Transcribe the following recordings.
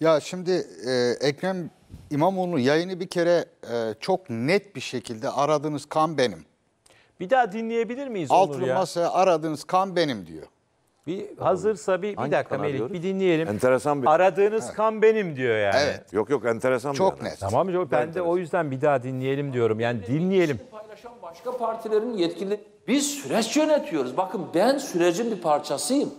Ya şimdi e, Ekrem İmamoğlu yayını bir kere e, çok net bir şekilde aradığınız kan benim. Bir daha dinleyebilir miyiz Altın Onur ya? masaya aradığınız kan benim diyor. Bir hazırsa bir, bir dakika kanal diyoruz? bir dinleyelim. Enteresan bir- Aradığınız kan benim diyor yani. Evet. Yok yok enteresan bir Çok adam. net. Tamam yok ben de o yüzden bir daha dinleyelim diyorum. Yani dinleyelim. paylaşan başka partilerin yetkili biz süreç yönetiyoruz. Bakın ben sürecin bir parçasıyım.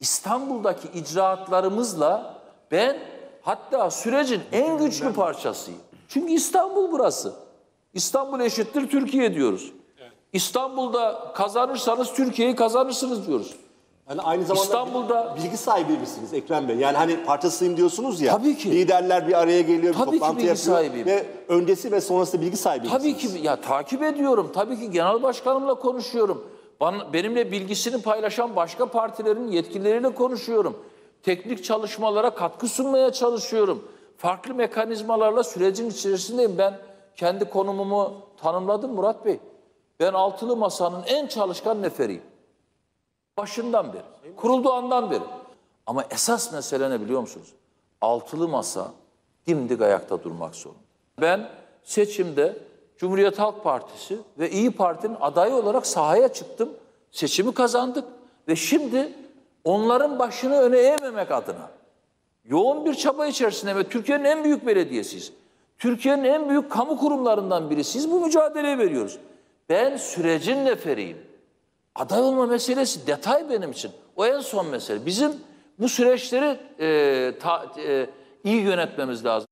İstanbul'daki icraatlarımızla ben hatta sürecin en güçlü parçasıyım. Çünkü İstanbul burası. İstanbul eşittir Türkiye diyoruz. İstanbul'da kazanırsanız Türkiye'yi kazanırsınız diyoruz. Yani aynı zamanda İstanbul'da bilgi sahibi misiniz Ekrem Bey? Yani hani parçasıyım diyorsunuz ya. Tabii ki. Liderler bir araya geliyor, bir tabii toplantı ki bilgi yapıyor ve öncesi ve sonrası bilgi sahibi Tabii misiniz? ki ya takip ediyorum. Tabii ki genel başkanımla konuşuyorum. Bana, benimle bilgisini paylaşan başka partilerin yetkilileriyle konuşuyorum. Teknik çalışmalara katkı sunmaya çalışıyorum. Farklı mekanizmalarla sürecin içerisindeyim. Ben kendi konumumu tanımladım Murat Bey. Ben altılı masanın en çalışkan neferiyim. Başından beri, kurulduğu andan beri. Ama esas mesele ne biliyor musunuz? Altılı masa dimdik ayakta durmak zorunda. Ben seçimde Cumhuriyet Halk Partisi ve İyi Parti'nin adayı olarak sahaya çıktım. Seçimi kazandık ve şimdi onların başını öne eğmemek adına yoğun bir çaba içerisinde ve Türkiye'nin en büyük belediyesiyiz. Türkiye'nin en büyük kamu kurumlarından biri siz Bu mücadeleyi veriyoruz. Ben sürecin neferiyim. Aday olma meselesi detay benim için. O en son mesele. Bizim bu süreçleri e, ta, e, iyi yönetmemiz lazım.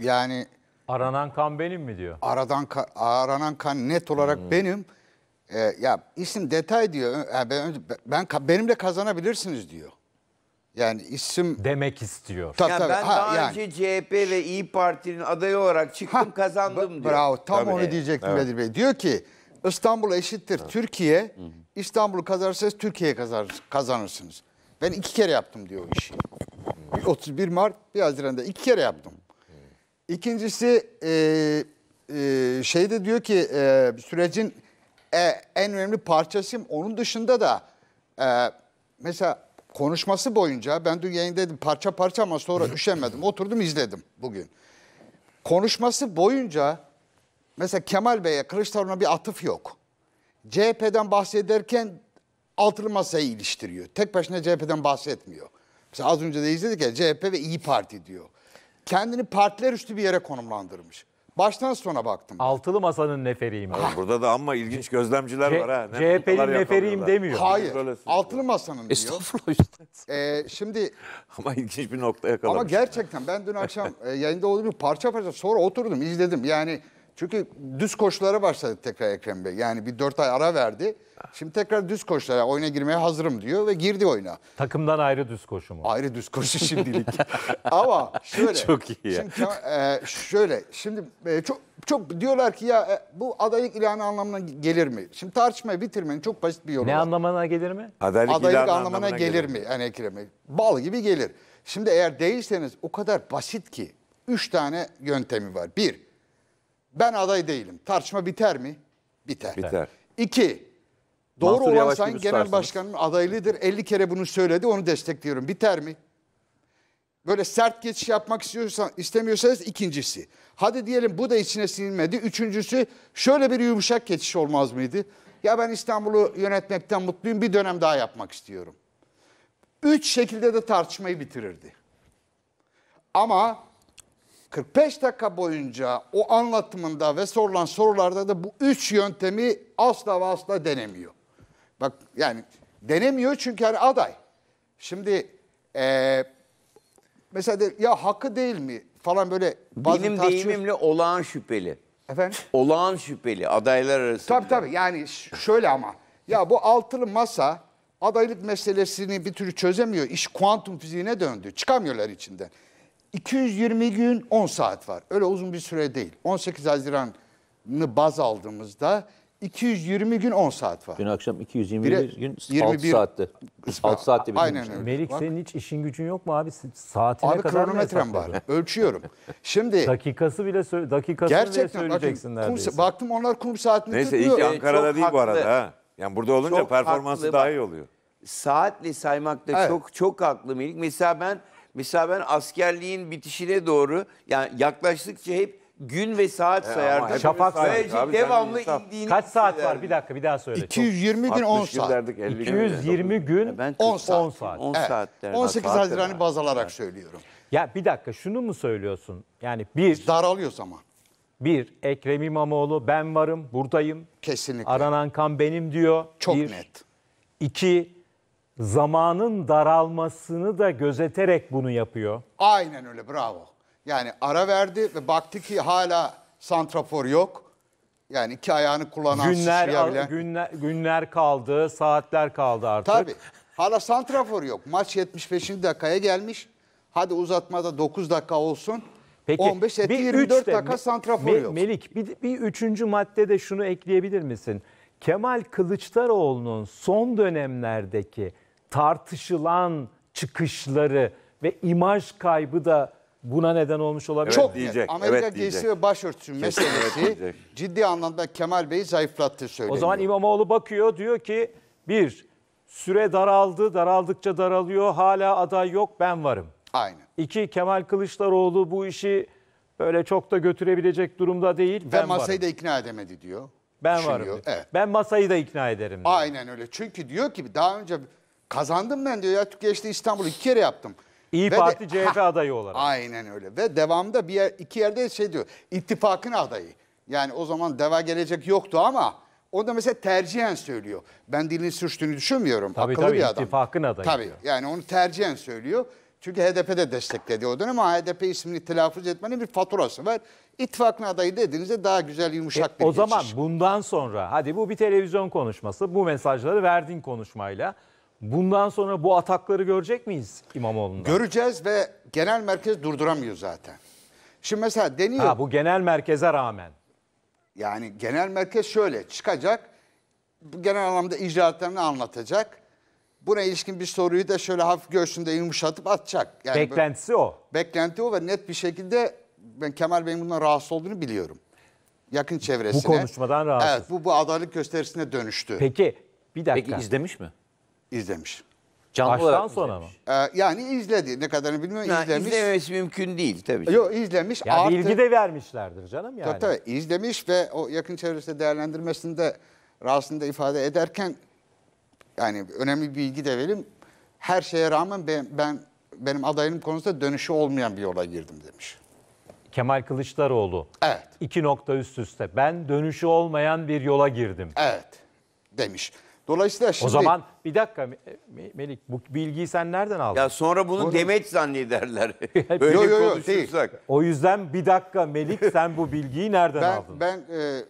Yani Aranan kan benim mi diyor? Aradan ka- aranan kan net olarak hmm. benim. E, ya isim detay diyor. E, ben, ben benimle kazanabilirsiniz diyor. Yani isim Demek istiyor. Tabii, Ya tabii. ben Ha, daha yani. önce CHP ve İyi Parti'nin adayı olarak çıktım Ha, kazandım diyor. Bravo tam Tabii. onu diyecektim Bedir Bey. Diyor ki İstanbul eşittir Türkiye. İstanbul'u kazanırsanız Türkiye kazar, kazanırsınız. Ben iki kere yaptım diyor o işi. Hmm. Bir 31 Mart bir Haziran'da iki kere yaptım. İkincisi e, e, şey de diyor ki e, sürecin e, en önemli parçası onun dışında da e, mesela konuşması boyunca ben dün yayındaydım parça parça ama sonra üşenmedim oturdum izledim bugün. Konuşması boyunca mesela Kemal Bey'e Kılıçdaroğlu'na bir atıf yok. CHP'den bahsederken altılı masayı iliştiriyor. Tek başına CHP'den bahsetmiyor. Mesela az önce de izledik ya CHP ve İyi Parti diyor kendini partiler üstü bir yere konumlandırmış. Baştan sona baktım. Altılı masanın neferiyim. Abi burada da ama ilginç gözlemciler C var ha. CHP'nin neferiyim demiyor. Hayır. Altılı masanın diyor. Estağfurullah. Ee, şimdi ama ilginç bir nokta yakalamış. Ama gerçekten ben dün akşam e, yayında olduğum bir parça parça sonra oturdum izledim. Yani çünkü düz koşulara başladı tekrar Ekrem Bey. Yani bir dört ay ara verdi. Şimdi tekrar düz koşulara oyuna girmeye hazırım diyor ve girdi oyuna. Takımdan ayrı düz koşu mu? Ayrı düz koşu şimdilik. Ama şöyle. Çok iyi. Ya. Şimdi, e, şöyle şimdi e, çok çok diyorlar ki ya e, bu adaylık ilanı anlamına gelir mi? Şimdi tartışmayı bitirmenin çok basit bir yolu Ne var. anlamına gelir mi? Adaylık, adaylık anlamına, anlamına gelir, gelir mi? Yani Ekrem Bey. Bal gibi gelir. Şimdi eğer değilseniz o kadar basit ki. Üç tane yöntemi var. Bir, ben aday değilim. Tartışma biter mi? Biter. Biter. İki, doğru Mansur olan Yavaş sayın genel başkanım adaylıdır. 50 kere bunu söyledi, onu destekliyorum. Biter mi? Böyle sert geçiş yapmak istiyorsan, istemiyorsanız ikincisi. Hadi diyelim bu da içine sinilmedi. Üçüncüsü şöyle bir yumuşak geçiş olmaz mıydı? Ya ben İstanbul'u yönetmekten mutluyum, bir dönem daha yapmak istiyorum. Üç şekilde de tartışmayı bitirirdi. Ama 45 dakika boyunca o anlatımında ve sorulan sorularda da bu üç yöntemi asla ve asla denemiyor. Bak yani denemiyor çünkü yani aday. Şimdi e, mesela de, ya hakkı değil mi falan böyle bazı Benim tartışıyoruz. deyimimle olağan şüpheli. Efendim? Olağan şüpheli adaylar arasında. Tabii tabii yani şöyle ama ya bu altılı masa adaylık meselesini bir türlü çözemiyor. İş kuantum fiziğine döndü. Çıkamıyorlar içinden. 220 gün 10 saat var. Öyle uzun bir süre değil. 18 Haziran'ı baz aldığımızda 220 gün 10 saat var. Dün akşam 221 Bire, gün 21, 6 saatte. 6 saatte bitirmiş. Aynen öyle. Melik Bak. senin hiç işin gücün yok mu abi? Saatine abi, kadar kronometrem var. Ölçüyorum. Şimdi dakikası bile dakikası bile söyleyeceksin bakın, neredeyse. baktım onlar kum saatini Neyse, Neyse ilk Ankara'da çok değil haklı. bu arada ha. Yani burada olunca çok performansı haklı. daha iyi oluyor. Saatle saymakta evet. çok çok haklı Melik. Mesela ben Mesela ben askerliğin bitişine doğru yani yaklaştıkça hep gün ve saat e, sayardım. Şafak Sadece saat. Abi, devamlı indiğini Kaç saat var? Bir dakika bir daha söyle. 220 gün 10 saat. 220 gün 10 e, saat. 10 saat. 10 Evet. saat 18 Haziran'ı baz alarak söylüyorum. Ya bir dakika şunu mu söylüyorsun? Yani bir, Daralıyor zaman. bir Ekrem İmamoğlu ben varım buradayım. Kesinlikle. Aranan kan benim diyor. Çok Bir. net. İki zamanın daralmasını da gözeterek bunu yapıyor. Aynen öyle bravo. Yani ara verdi ve baktı ki hala santrafor yok. Yani iki ayağını kullanan günler, günler, günler kaldı, saatler kaldı artık. Tabii. Hala santrafor yok. Maç 75. dakikaya gelmiş. Hadi uzatmada 9 dakika olsun. Peki, 15 etti 24 dakika santrafor Me, yok. Melik bir, bir üçüncü maddede şunu ekleyebilir misin? Kemal Kılıçdaroğlu'nun son dönemlerdeki tartışılan çıkışları ve imaj kaybı da buna neden olmuş olabilir. Çok diyecek. Amerika evet, giysi ve başörtüsü meselesi evet, ciddi anlamda Kemal Bey'i zayıflattı söyleniyor. O zaman İmamoğlu bakıyor diyor ki bir süre daraldı daraldıkça daralıyor hala aday yok ben varım. Aynen. İki Kemal Kılıçdaroğlu bu işi böyle çok da götürebilecek durumda değil. Ve ben masayı varım. da ikna edemedi diyor. Ben varım. Diyor. Evet. Ben masayı da ikna ederim. Diyor. Aynen öyle. Çünkü diyor ki daha önce Kazandım ben diyor ya Türkiye İstanbul'u iki kere yaptım. İyi Ve Parti de, CHP ha, adayı olarak. Aynen öyle. Ve devamda bir yer, iki yerde şey diyor. İttifakın adayı. Yani o zaman deva gelecek yoktu ama o da mesela tercihen söylüyor. Ben dilini sürçtüğünü düşünmüyorum. Tabii, Akıllı tabii, bir adam. ittifakın adayı Tabii diyor. yani onu tercihen söylüyor. Çünkü HDP de destekledi o dönem ama HDP ismini telaffuz etmenin bir faturası var. İttifakın adayı dediğinizde daha güzel yumuşak e, bir O geçiş. zaman bundan sonra hadi bu bir televizyon konuşması bu mesajları verdin konuşmayla. Bundan sonra bu atakları görecek miyiz İmamoğlu'ndan? Göreceğiz ve genel merkez durduramıyor zaten. Şimdi mesela deniyor. Ha, bu genel merkeze rağmen. Yani genel merkez şöyle çıkacak. Genel anlamda icraatlarını anlatacak. Buna ilişkin bir soruyu da şöyle hafif göğsünde yumuşatıp atacak. Yani Beklentisi böyle, o. Beklenti o ve net bir şekilde ben Kemal Bey'in bundan rahatsız olduğunu biliyorum. Yakın çevresine. Bu konuşmadan rahatsız. Evet bu, bu adalet gösterisine dönüştü. Peki bir dakika. Peki izlemiş mi? izlemiş. Canlı Baştan olarak sonra mı? Ee, yani izledi. Ne kadarını bilmiyorum. Yani izlemiş. İzlememesi mümkün değil tabii. Yok izlemiş. Yani artı... bilgi de vermişlerdir canım yani. Tabii, tabii izlemiş ve o yakın çevresinde değerlendirmesinde rahatsızlığında ifade ederken yani önemli bir bilgi de vereyim. Her şeye rağmen ben, ben benim adayım konusunda dönüşü olmayan bir yola girdim demiş. Kemal Kılıçdaroğlu. Evet. İki nokta üst üste. Ben dönüşü olmayan bir yola girdim. Evet demiş. Dolayısıyla şimdi... O zaman bir dakika Melik bu bilgiyi sen nereden aldın? Ya sonra bunu Doğru. demet zannederler. Böyle yo, yo, yo, konuşursak. Değil. O yüzden bir dakika Melik sen bu bilgiyi nereden ben, aldın? Ben e,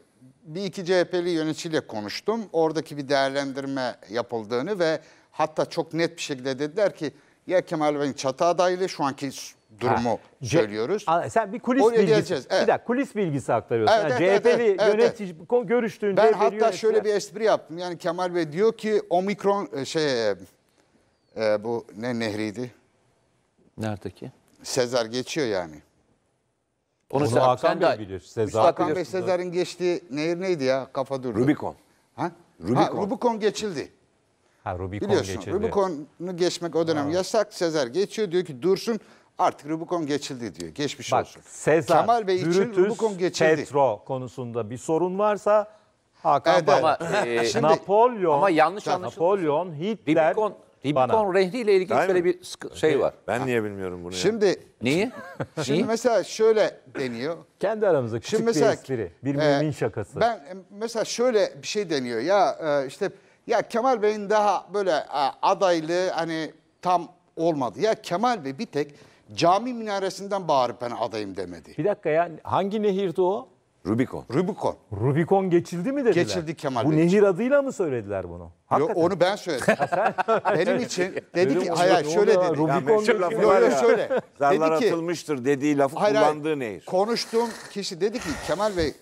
bir iki CHP'li yöneticiyle konuştum. Oradaki bir değerlendirme yapıldığını ve hatta çok net bir şekilde dediler ki ya Kemal Bey'in çatı adaylı şu anki durumu ha. söylüyoruz. sen bir kulis Oraya bilgisi. Evet. Bir dakika kulis bilgisi aktarıyorsun. Evet, yani evet, CHP'li evet, yönetici evet. görüştüğün Ben CHP'li hatta yönetici... şöyle bir espri yaptım. Yani Kemal Bey diyor ki omikron e, şey e, e, bu ne nehriydi? ki? Sezar geçiyor yani. Onu Hakan, Hakan Bey bilir. Sezar. Hakan Bey Sezar'ın geçtiği nehir neydi ya? Kafa durdu. Rubikon. Ha? Rubikon. Ha, Rubikon geçildi. Ha Rubikon Biliyorsun, geçildi. Rubikon'u geçmek o dönem ha. yasak. Sezar geçiyor diyor ki dursun Artık Rubikon geçildi diyor. Geçmiş Bak, olsun. Sezar, Kemal Bey Brutus, için Rubikon geçildi. Petro konusunda bir sorun varsa Hakan evet, Ama, e, Şimdi, Napolyon, ama yanlış Napolyon, Hitler, Rubikon, Rubikon rehniyle ilgili Değil şöyle bir şey e, var. Ben niye bilmiyorum bunu Şimdi, ya? Niye? Şimdi mesela şöyle deniyor. Kendi aramızda küçük Şimdi mesela, bir espri. Bir e, mümin şakası. Ben e, mesela şöyle bir şey deniyor. Ya e, işte ya Kemal Bey'in daha böyle e, adaylı hani tam olmadı. Ya Kemal Bey bir tek Cami minaresinden bağırıp ben adayım demedi. Bir dakika ya hangi nehirdi o? Rubikon. Rubikon. Rubikon geçildi mi dediler? Geçildi Kemal Bey. Bu nehir adıyla mı söylediler bunu? Yo, onu ben söyledim. Benim için dedi ki şey hayır şöyle dedi. Rubikon meşhur lafı Yo, var yo, şöyle. Zarlar dedi ki atılmıştır dediği lafı hayır, kullandığı nehir. konuştuğum kişi dedi ki Kemal Bey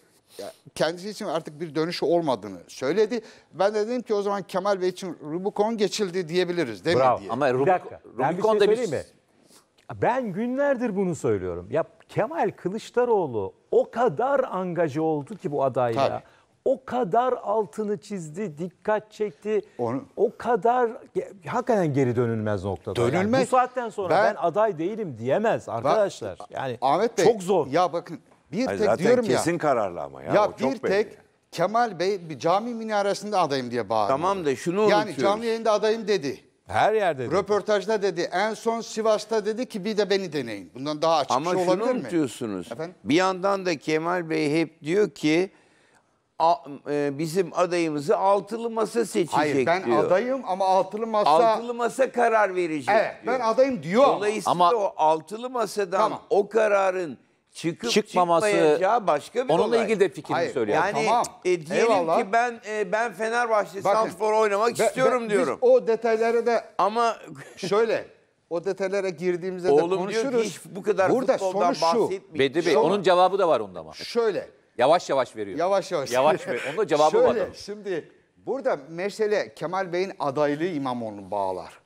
kendisi için artık bir dönüşü olmadığını söyledi. Ben de dedim ki o zaman Kemal Bey için Rubikon geçildi diyebiliriz değil mi diye. Ama Bir Rubik, dakika. Ben bir şey söyleyeyim mi? Ben günlerdir bunu söylüyorum. Ya Kemal Kılıçdaroğlu o kadar angajı oldu ki bu adayla. Tabii. O kadar altını çizdi, dikkat çekti. Onu, o kadar hakikaten geri dönülmez noktada. Dönülmez. Yani bu saatten sonra ben, ben aday değilim diyemez arkadaşlar. Bak, yani Ahmet Bey, çok zor. Ya bakın bir Hayır, tek zaten diyorum kesin ya. kesin kararlı ama ya. Ya bir çok tek belli. Kemal Bey bir cami minaresinde adayım diye bağırıyor. Tamam da şunu unutuyoruz. Yani canlı yayında adayım dedi. Her yerde. Röportajda dedi. En son Sivas'ta dedi ki bir de beni deneyin. Bundan daha açık Ama şey olabilir mi? Ama şunu unutuyorsunuz. Efendim? Bir yandan da Kemal Bey hep diyor ki a, e, bizim adayımızı altılı masa seçecek Hayır ben adayım ama altılı masa... Altılı masa karar verecek Evet diyor. ben adayım diyor Dolayısıyla ama... o altılı masadan tamam. o kararın çıkıp Çıkmaması, başka bir onunla olay. ilgili de fikrimi söylüyorum. Yani Tamam. e, diyelim Eyvallah. ki ben e, ben Fenerbahçe Bakın, oynamak Ve- istiyorum ve diyorum. Biz o detaylara da Ama şöyle o detaylara girdiğimizde de oğlum diyor ki konuşuruz. hiç bu kadar Burada futboldan sonuç şu. bahsetmiyor. Bedri Bey Sonra- onun cevabı da var onda ama. Şöyle Yavaş yavaş veriyor. yavaş yavaş. Yavaş ver. Onun da cevabı Şöyle, var. adamın. Şimdi burada mesele Kemal Bey'in adaylığı İmamoğlu'nu bağlar.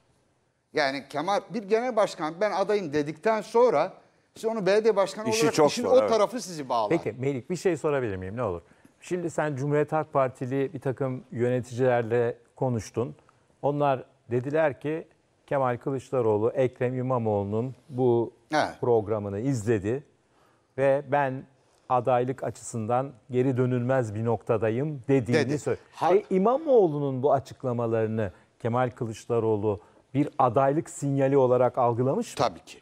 Yani Kemal bir genel başkan ben adayım dedikten sonra siz onu belediye başkanı İşi olarak çok işin zor, o evet. tarafı sizi bağlar. Peki Melik bir şey sorabilir miyim ne olur? Şimdi sen Cumhuriyet Halk Partili bir takım yöneticilerle konuştun. Onlar dediler ki Kemal Kılıçdaroğlu Ekrem İmamoğlu'nun bu Evet. programını izledi ve ben adaylık açısından geri dönülmez bir noktadayım Dedi. dediğini söylüyor. Ha- E, İmamoğlu'nun bu açıklamalarını Kemal Kılıçdaroğlu bir adaylık sinyali olarak algılamış mı? Tabii ki.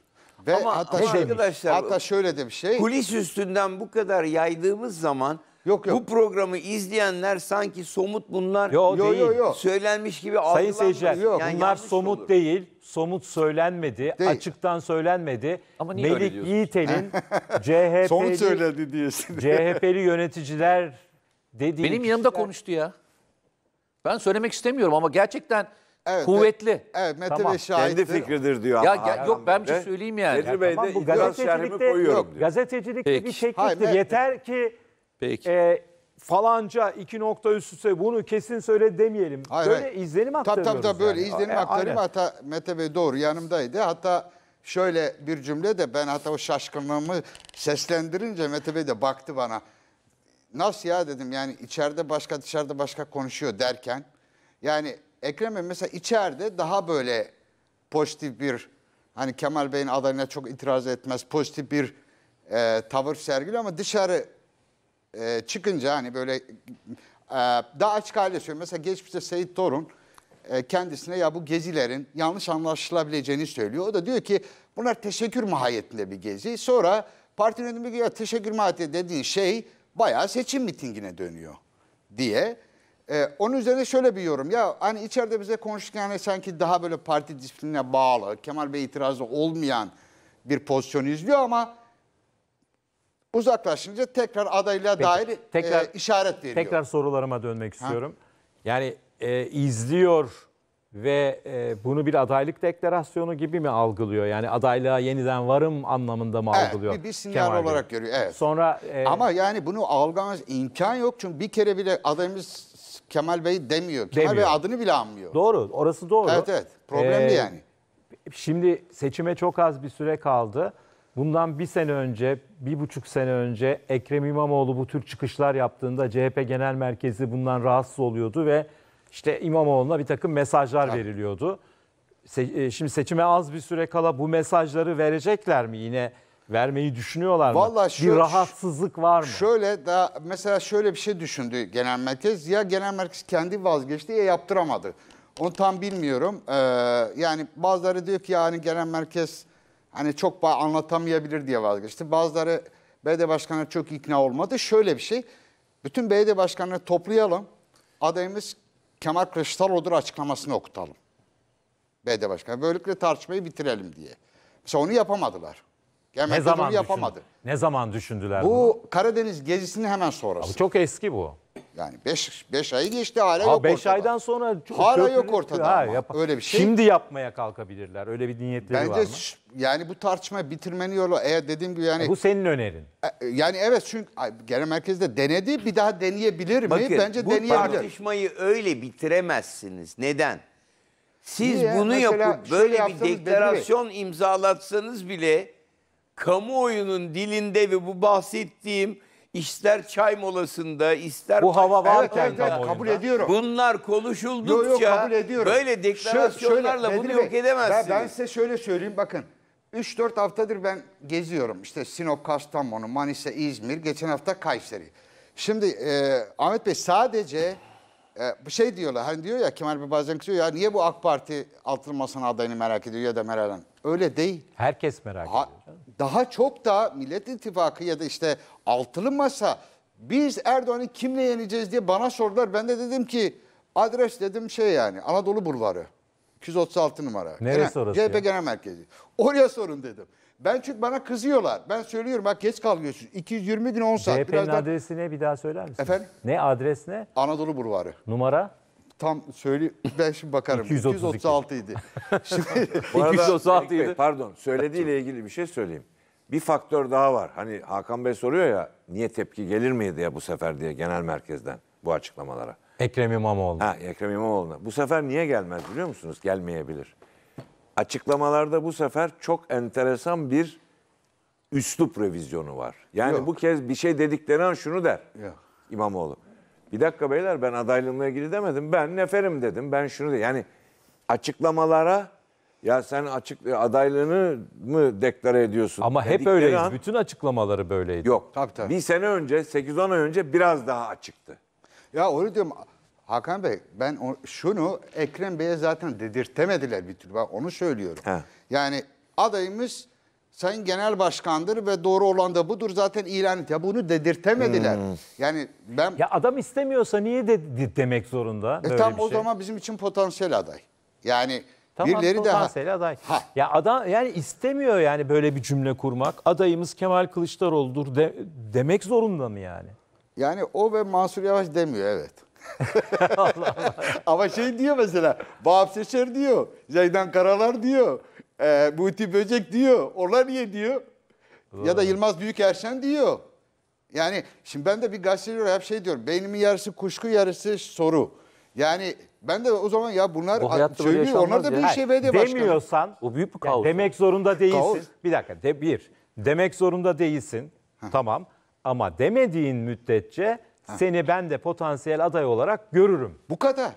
Ve Ama, hatta, ama arkadaşlar hatta şöyle de bir şey. Kulis üstünden bu kadar yaydığımız zaman Yok, yok. bu programı izleyenler sanki somut bunlar Yo, Yo, yo, değil. yo. söylenmiş gibi Sayın algılanmaz. seyirciler Yok. Yani bunlar somut olur. değil. Somut söylenmedi. Değil. Açıktan söylenmedi. Ama niye Melik diyorsun? Yiğitel'in Somut CHP'li, söyledi diyorsun. CHP'li yöneticiler dediği Benim yanımda konuştu ya. Ben söylemek istemiyorum ama gerçekten Evet, Kuvvetli. Evet Mete Tamam. Bey Kendi şahittir. fikridir diyor. Ya, ama ya- yok ben bir şey söyleyeyim yani. Mete Bey de tamam, bu itiraz gazetecilikte koyuyorum diyor. gazetecilikte Peki. bir şey Hayır, tekniktir. evet. Yeter ki Peki. e, falanca iki nokta üst üste bunu kesin söyle demeyelim. Hayır, böyle hayır. izlenim Tabii aktarıyoruz. tabii tabii böyle yani. izlenim E, aktarımı hatta Mete Bey doğru yanımdaydı. Hatta şöyle bir cümle de ben hatta o şaşkınlığımı seslendirince Mete Bey de baktı bana. Nasıl ya dedim yani içeride başka dışarıda başka konuşuyor derken. Yani Ekrem Bey mesela içeride daha böyle pozitif bir hani Kemal Bey'in adayına çok itiraz etmez pozitif bir e, tavır sergiliyor ama dışarı e, çıkınca hani böyle e, daha açık hale söylüyor. Mesela geçmişte Seyit Torun e, kendisine ya bu gezilerin yanlış anlaşılabileceğini söylüyor. O da diyor ki bunlar teşekkür mahiyetinde bir gezi. Sonra partinin yönetimi ya teşekkür mahiyetinde dediğin şey bayağı seçim mitingine dönüyor diye ee, onun üzerine şöyle bir yorum. Ya hani içeride bize konuştuk yani sanki daha böyle parti disiplinine bağlı, Kemal Bey itirazı olmayan bir pozisyon izliyor ama uzaklaşınca tekrar adayla Peki, dair e, tekrar, e, işaret veriyor. Tekrar sorularıma dönmek istiyorum. Ha? Yani e, izliyor ve e, bunu bir adaylık deklarasyonu gibi mi algılıyor? Yani adaylığa yeniden varım anlamında mı algılıyor? Evet bir, bir sinyal Kemal olarak görüyor. Evet. Sonra, e, Ama yani bunu algılamaz imkan yok. Çünkü bir kere bile adayımız Kemal Bey demiyor. Kemal demiyor. Bey adını bile anmıyor. Doğru. Orası doğru. Evet evet. Problemli ee, yani. Şimdi seçime çok az bir süre kaldı. Bundan bir sene önce, bir buçuk sene önce Ekrem İmamoğlu bu tür çıkışlar yaptığında CHP Genel Merkezi bundan rahatsız oluyordu ve işte İmamoğlu'na bir takım mesajlar evet. veriliyordu. Se e, şimdi seçime az bir süre kala bu mesajları verecekler mi yine? vermeyi düşünüyorlar mı? Vallahi şöyle, bir rahatsızlık var mı? Şöyle daha mesela şöyle bir şey düşündü genel merkez. Ya genel merkez kendi vazgeçti ya yaptıramadı. Onu tam bilmiyorum. Ee, yani bazıları diyor ki yani genel merkez hani çok anlatamayabilir diye vazgeçti. Bazıları BD başkanı çok ikna olmadı. Şöyle bir şey. Bütün BD başkanını toplayalım. Adayımız Kemal Kılıçdaroğlu'dur açıklamasını okutalım. BD başkanı. Böylelikle tartışmayı bitirelim diye. Mesela onu yapamadılar. Gelmekte ne zaman yapamadı. Düşün, ne zaman düşündüler bu, Bu Karadeniz gezisinin hemen sonrası. Abi çok eski bu. Yani 5 ayı geçti hala ha, yok beş ortada. 5 aydan sonra çok hala yok ortada. Ha, yap- öyle bir şey. Şimdi yapmaya kalkabilirler. Öyle bir niyetleri Bence var mı? yani bu tartışma bitirmenin yolu eğer dediğim gibi yani e, Bu senin önerin. E, e, yani evet çünkü genel merkezde denedi bir daha deneyebilir Bakın, mi? Bence bu deneyebilir. Bu tartışmayı öyle bitiremezsiniz. Neden? Siz Niye? bunu Mesela yapıp böyle bir deklarasyon imzalatsanız bile kamuoyunun dilinde ve bu bahsettiğim ister çay molasında ister bu hava varken evet, evet, kabul ediyorum. Bunlar konuşuldukça yo, yo, kabul ediyorum. böyle deklarasyonlarla bunu Bey, yok edemezsiniz. Ben, ben size şöyle söyleyeyim bakın. 3-4 haftadır ben geziyorum. İşte Sinop, Kastamonu, Manisa, İzmir, geçen hafta Kayseri. Şimdi e, Ahmet Bey sadece e, bu şey diyorlar hani diyor ya Kemal Bey bazen kızıyor ya niye bu AK Parti altın masana adayını merak ediyor ya da Meral Hanım. Öyle değil. Herkes merak ha, ediyor. Daha çok da Millet İttifakı ya da işte altılı masa biz Erdoğan'ı kimle yeneceğiz diye bana sordular. Ben de dedim ki adres dedim şey yani Anadolu Bulvarı. 236 numara. Neresi Genel, orası? CHP ya? Genel Merkezi. Oraya sorun dedim. Ben çünkü bana kızıyorlar. Ben söylüyorum bak geç kalıyorsun. 220 gün 10 saat. CHP'nin birazdan... adresine bir daha söyler misin? Efendim? Ne adres ne? Anadolu Bulvarı. Numara? tam söyle ben şimdi bakarım. 232. 236 idi. Şimdi 236 idi. Pardon, söylediğiyle ilgili bir şey söyleyeyim. Bir faktör daha var. Hani Hakan Bey soruyor ya niye tepki gelir miydi ya bu sefer diye genel merkezden bu açıklamalara. Ekrem İmamoğlu. Ha, Ekrem İmamoğlu. Bu sefer niye gelmez biliyor musunuz? Gelmeyebilir açıklamalarda bu sefer çok enteresan bir üslup revizyonu var. Yani Yok. bu kez bir şey dediklerine şunu der Yok. İmamoğlu. Bir dakika beyler ben adaylığımla ilgili demedim. Ben neferim dedim. Ben şunu de yani açıklamalara ya sen açık adaylığını mı deklare ediyorsun? Ama hep öyleyiz. An, Bütün açıklamaları böyleydi. Yok. Tabii, tabii. Bir sene önce, 8-10 ay önce biraz daha açıktı. Ya onu diyorum Hakan Bey ben o, şunu Ekrem Bey'e zaten dedirtemediler bir türlü. Ben onu söylüyorum. He. Yani adayımız Sayın Genel Başkan'dır ve doğru olan da budur zaten ilan et. Ya bunu dedirtemediler. Hmm. Yani ben... Ya adam istemiyorsa niye de, de demek zorunda? E böyle tam bir şey? zaman bizim için potansiyel aday. Yani tamam, birileri de... potansiyel aday. Ha. Ya adam yani istemiyor yani böyle bir cümle kurmak. Adayımız Kemal Kılıçdaroğlu'dur de, demek zorunda mı yani? Yani o ve Mansur Yavaş demiyor evet. Allah Allah. Ama şey diyor mesela, Vahap Seçer diyor, Zeydan Karalar diyor, e, Muhti Böcek diyor, onlar niye diyor? Allah. Ya da Yılmaz Büyük Büyükerşen diyor. Yani şimdi ben de bir gazeteci olarak hep şey diyorum, beynimin yarısı kuşku yarısı soru. Yani ben de o zaman ya bunlar bu söylüyor, onlar da bir şey belediye başkanı. Demiyorsan, o büyük bir kaos. demek zorunda değilsin. Kaos. Bir dakika, de, bir, demek zorunda değilsin, tamam. Ama demediğin müddetçe seni ben de potansiyel aday olarak görürüm. Bu kadar.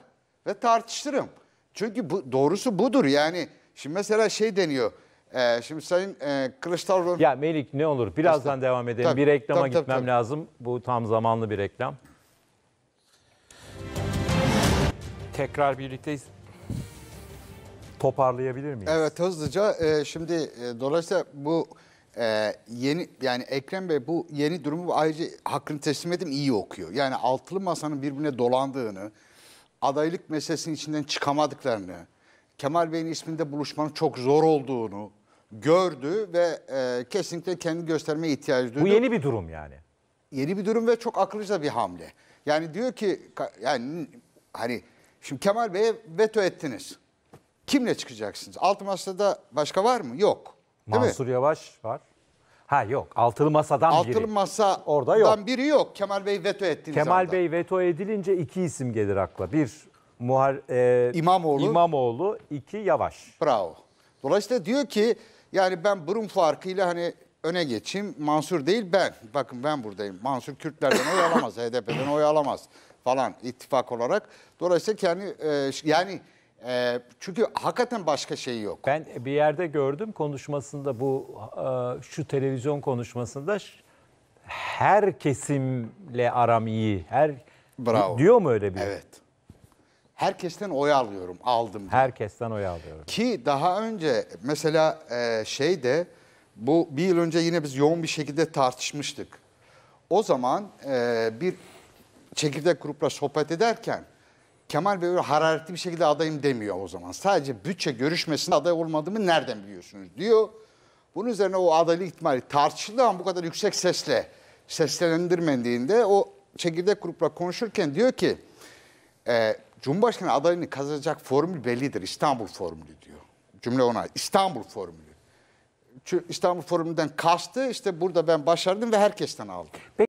Ve tartıştırırım. Çünkü bu, doğrusu budur. Yani şimdi mesela şey deniyor. E, şimdi Sayın e, Kılıçdaroğlu... Ya Melik ne olur birazdan Kılıçdaroğlu. devam edelim. Tabii, bir reklama tabii, gitmem tabii. lazım. Bu tam zamanlı bir reklam. Tekrar birlikteyiz. Toparlayabilir miyiz? Evet hızlıca e, şimdi e, dolayısıyla bu ee, yeni yani Ekrem Bey bu yeni durumu ayrıca hakkını teslim edeyim iyi okuyor. Yani altılı masanın birbirine dolandığını, adaylık meselesinin içinden çıkamadıklarını, Kemal Bey'in isminde buluşmanın çok zor olduğunu gördü ve e, kesinlikle kendi göstermeye ihtiyacı duydu. Bu yeni bir durum yani. Yeni bir durum ve çok akıllıca bir hamle. Yani diyor ki yani hani şimdi Kemal Bey'e veto ettiniz. Kimle çıkacaksınız? Altı masada başka var mı? Yok. Mansur Yavaş var. Ha yok. Altılı masadan Altılı biri. Altılı masa orada yok. biri yok. Kemal Bey veto etti. Kemal anda. Bey veto edilince iki isim gelir akla. Bir Muhar e, İmamoğlu. İmamoğlu, iki Yavaş. Bravo. Dolayısıyla diyor ki yani ben burun farkıyla hani öne geçeyim. Mansur değil ben. Bakın ben buradayım. Mansur Kürtlerden oy alamaz, HDP'den oy alamaz falan ittifak olarak. Dolayısıyla kendi e, yani e, çünkü hakikaten başka şey yok. Ben bir yerde gördüm konuşmasında bu e, şu televizyon konuşmasında her kesimle aram iyi. Her Bravo. diyor mu öyle bir? Evet. Herkesten oy alıyorum, aldım. Diyor. Herkesten oy alıyorum. Ki daha önce mesela e, şey de bu bir yıl önce yine biz yoğun bir şekilde tartışmıştık. O zaman e, bir çekirdek grupla sohbet ederken Kemal Bey öyle hararetli bir şekilde adayım demiyor o zaman. Sadece bütçe görüşmesinde aday olmadığımı nereden biliyorsunuz diyor. Bunun üzerine o adaylı ihtimali tartışıldı ama bu kadar yüksek sesle seslendirmediğinde o çekirdek grupla konuşurken diyor ki e, Cumhurbaşkanı adayını kazanacak formül bellidir. İstanbul formülü diyor. Cümle ona İstanbul formülü. Çünkü İstanbul formülünden kastı işte burada ben başardım ve herkesten aldım. Peki.